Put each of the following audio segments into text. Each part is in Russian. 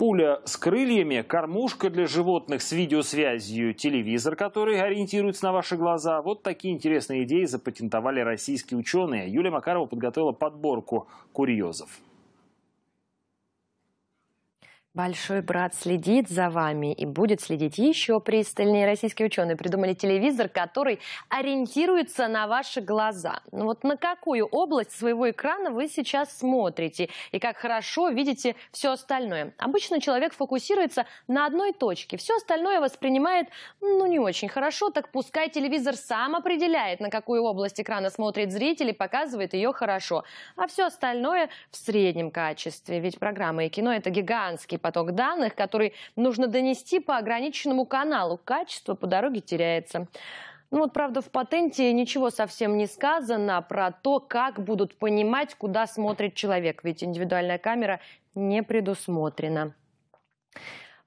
пуля с крыльями, кормушка для животных с видеосвязью, телевизор, который ориентируется на ваши глаза. Вот такие интересные идеи запатентовали российские ученые. Юлия Макарова подготовила подборку курьезов. Большой брат следит за вами и будет следить еще пристальнее. Российские ученые придумали телевизор, который ориентируется на ваши глаза. Ну вот на какую область своего экрана вы сейчас смотрите и как хорошо видите все остальное. Обычно человек фокусируется на одной точке. Все остальное воспринимает, ну, не очень хорошо. Так пускай телевизор сам определяет, на какую область экрана смотрит зритель и показывает ее хорошо. А все остальное в среднем качестве. Ведь программы и кино – это гигантский поток данных, который нужно донести по ограниченному каналу. Качество по дороге теряется. Ну вот, правда, в патенте ничего совсем не сказано про то, как будут понимать, куда смотрит человек, ведь индивидуальная камера не предусмотрена.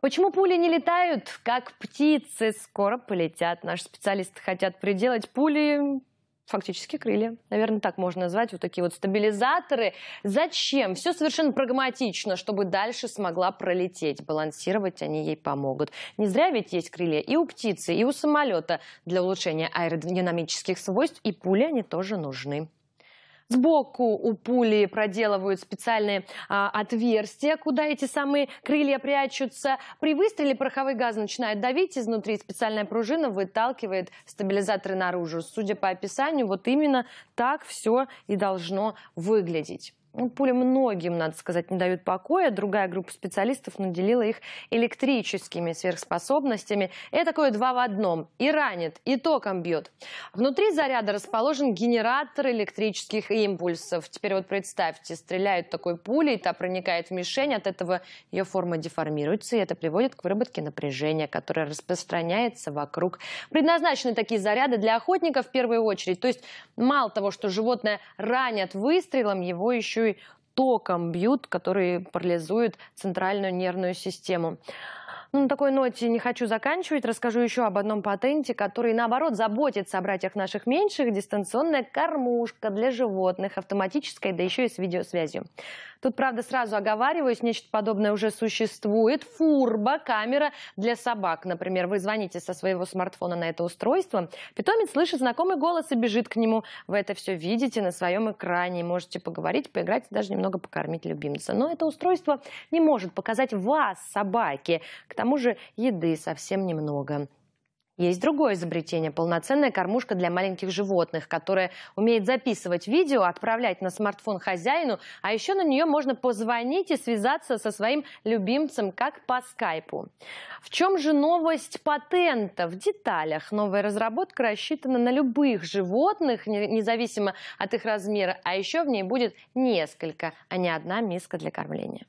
Почему пули не летают, как птицы? Скоро полетят. Наши специалисты хотят приделать пули фактически крылья. Наверное, так можно назвать вот такие вот стабилизаторы. Зачем? Все совершенно прагматично, чтобы дальше смогла пролететь. Балансировать они ей помогут. Не зря ведь есть крылья и у птицы, и у самолета. Для улучшения аэродинамических свойств и пули они тоже нужны. Сбоку у пули проделывают специальные а, отверстия, куда эти самые крылья прячутся. При выстреле пороховой газ начинает давить изнутри, специальная пружина выталкивает стабилизаторы наружу. Судя по описанию, вот именно так все и должно выглядеть. Ну, пули многим, надо сказать, не дают покоя. Другая группа специалистов наделила их электрическими сверхспособностями. Это такое два в одном. И ранит, и током бьет. Внутри заряда расположен генератор электрических импульсов. Теперь вот представьте, стреляют такой пулей, та проникает в мишень, от этого ее форма деформируется, и это приводит к выработке напряжения, которое распространяется вокруг. Предназначены такие заряды для охотников в первую очередь. То есть мало того, что животное ранят выстрелом, его еще еще и током бьют, которые парализуют центральную нервную систему. Ну, на такой ноте не хочу заканчивать. Расскажу еще об одном патенте, который, наоборот, заботится о братьях наших меньших. Дистанционная кормушка для животных, автоматическая, да еще и с видеосвязью. Тут, правда, сразу оговариваюсь, нечто подобное уже существует. Фурба, камера для собак. Например, вы звоните со своего смартфона на это устройство. Питомец слышит знакомый голос и бежит к нему. Вы это все видите на своем экране. Можете поговорить, поиграть, даже немного покормить любимца. Но это устройство не может показать вас, собаки. К тому тому же еды совсем немного. Есть другое изобретение – полноценная кормушка для маленьких животных, которая умеет записывать видео, отправлять на смартфон хозяину, а еще на нее можно позвонить и связаться со своим любимцем, как по скайпу. В чем же новость патента? В деталях. Новая разработка рассчитана на любых животных, независимо от их размера, а еще в ней будет несколько, а не одна миска для кормления.